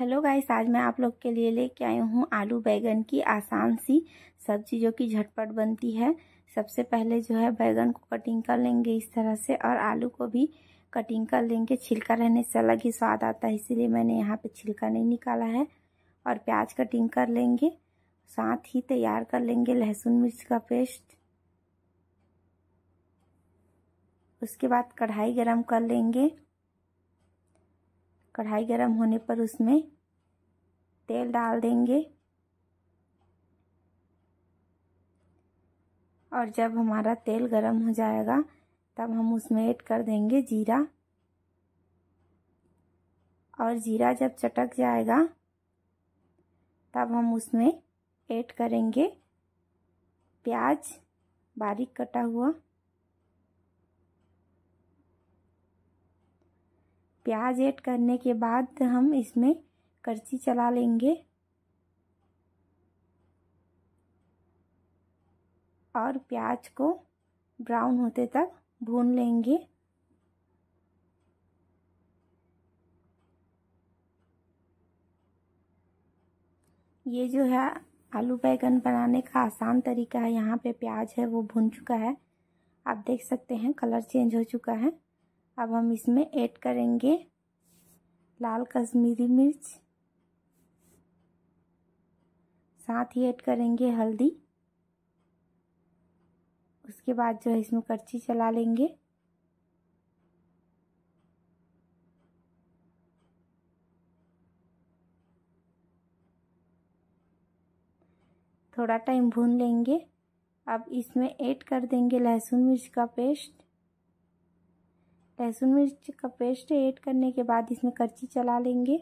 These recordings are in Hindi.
हेलो गाइस आज मैं आप लोग के लिए लेके आई हूँ आलू बैगन की आसान सी सब्जी जो कि झटपट बनती है सबसे पहले जो है बैगन को कटिंग कर लेंगे इस तरह से और आलू को भी कटिंग कर लेंगे छिलका रहने से अलग ही स्वाद आता है इसीलिए मैंने यहाँ पे छिलका नहीं निकाला है और प्याज कटिंग कर लेंगे साथ ही तैयार कर लेंगे लहसुन मिर्च का पेस्ट उसके बाद कढ़ाई गरम कर लेंगे कढ़ाई गर्म होने पर उसमें तेल डाल देंगे और जब हमारा तेल गर्म हो जाएगा तब हम उसमें ऐड कर देंगे जीरा और जीरा जब चटक जाएगा तब हम उसमें ऐड करेंगे प्याज बारीक कटा हुआ प्याज ऐड करने के बाद हम इसमें करछी चला लेंगे और प्याज को ब्राउन होते तक भून लेंगे ये जो है आलू बैगन बनाने का आसान तरीका है यहाँ पे प्याज है वो भून चुका है आप देख सकते हैं कलर चेंज हो चुका है अब हम इसमें ऐड करेंगे लाल कश्मीरी मिर्च साथ ही ऐड करेंगे हल्दी उसके बाद जो है इसमें करछी चला लेंगे थोड़ा टाइम भून लेंगे अब इसमें ऐड कर देंगे लहसुन मिर्च का पेस्ट लहसुन मिर्च का पेस्ट ऐड करने के बाद इसमें करछी चला लेंगे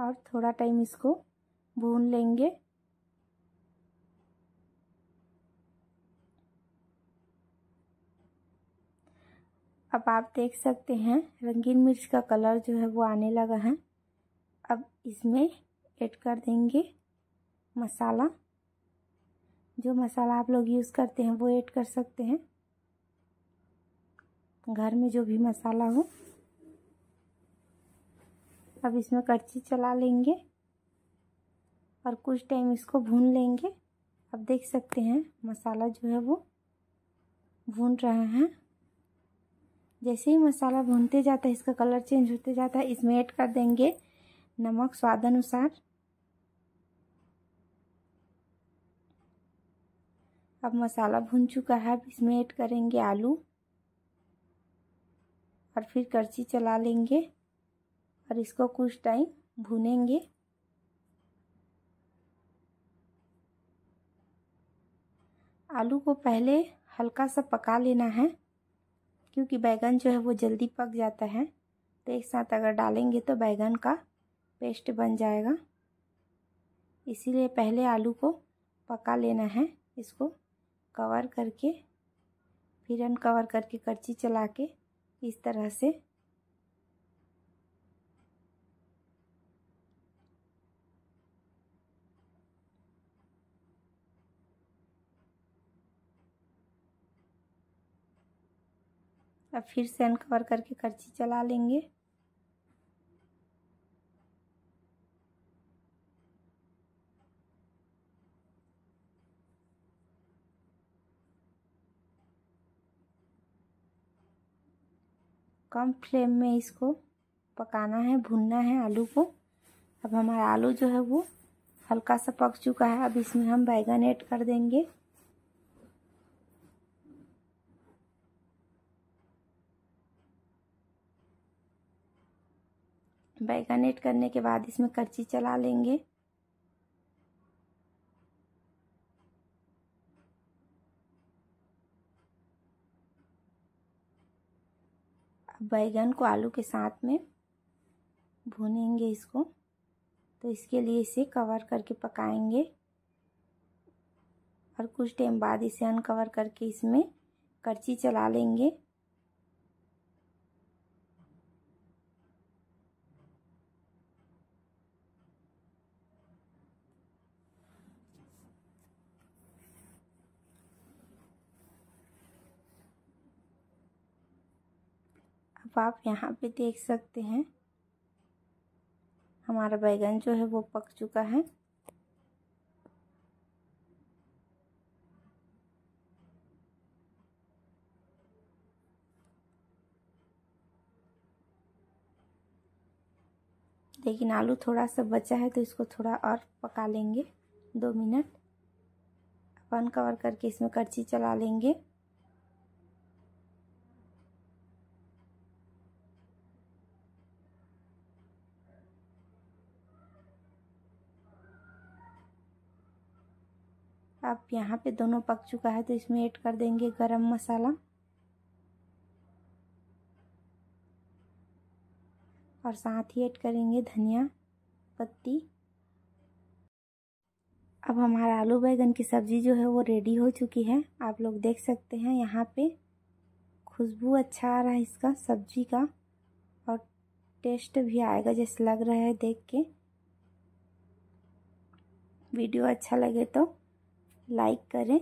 और थोड़ा टाइम इसको भून लेंगे अब आप देख सकते हैं रंगीन मिर्च का कलर जो है वो आने लगा है अब इसमें ऐड कर देंगे मसाला जो मसाला आप लोग यूज़ करते हैं वो ऐड कर सकते हैं घर में जो भी मसाला हो अब इसमें कड़छी चला लेंगे और कुछ टाइम इसको भून लेंगे अब देख सकते हैं मसाला जो है वो भून रहा है जैसे ही मसाला भूनते जाता है इसका कलर चेंज होते जाता है इसमें ऐड कर देंगे नमक स्वाद अनुसार अब मसाला भुन चुका है अब इसमें ऐड करेंगे आलू और फिर करछी चला लेंगे और इसको कुछ टाइम भुनेंगे आलू को पहले हल्का सा पका लेना है क्योंकि बैगन जो है वो जल्दी पक जाता है तो एक साथ अगर डालेंगे तो बैगन का पेस्ट बन जाएगा इसीलिए पहले आलू को पका लेना है इसको कवर करके फिर कवर करके करची चला के इस तरह से अब फिर से कवर करके करची चला लेंगे कम फ्लेम में इसको पकाना है भुनना है आलू को अब हमारा आलू जो है वो हल्का सा पक चुका है अब इसमें हम बैगन ऐड कर देंगे बैगन ऐड करने के बाद इसमें करची चला लेंगे बैगन को आलू के साथ में भूनेंगे इसको तो इसके लिए इसे कवर करके पकाएंगे और कुछ टाइम बाद इसे अनकवर करके इसमें करची चला लेंगे आप यहाँ पे देख सकते हैं हमारा बैगन जो है वो पक चुका है लेकिन आलू थोड़ा सा बचा है तो इसको थोड़ा और पका लेंगे दो मिनट अपन कवर करके इसमें करछी चला लेंगे अब यहाँ पे दोनों पक चुका है तो इसमें ऐड कर देंगे गरम मसाला और साथ ही ऐड करेंगे धनिया पत्ती अब हमारा आलू बैगन की सब्ज़ी जो है वो रेडी हो चुकी है आप लोग देख सकते हैं यहाँ पे खुशबू अच्छा आ रहा है इसका सब्जी का और टेस्ट भी आएगा जैसे लग रहा है देख के वीडियो अच्छा लगे तो लाइक करें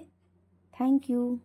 थैंक यू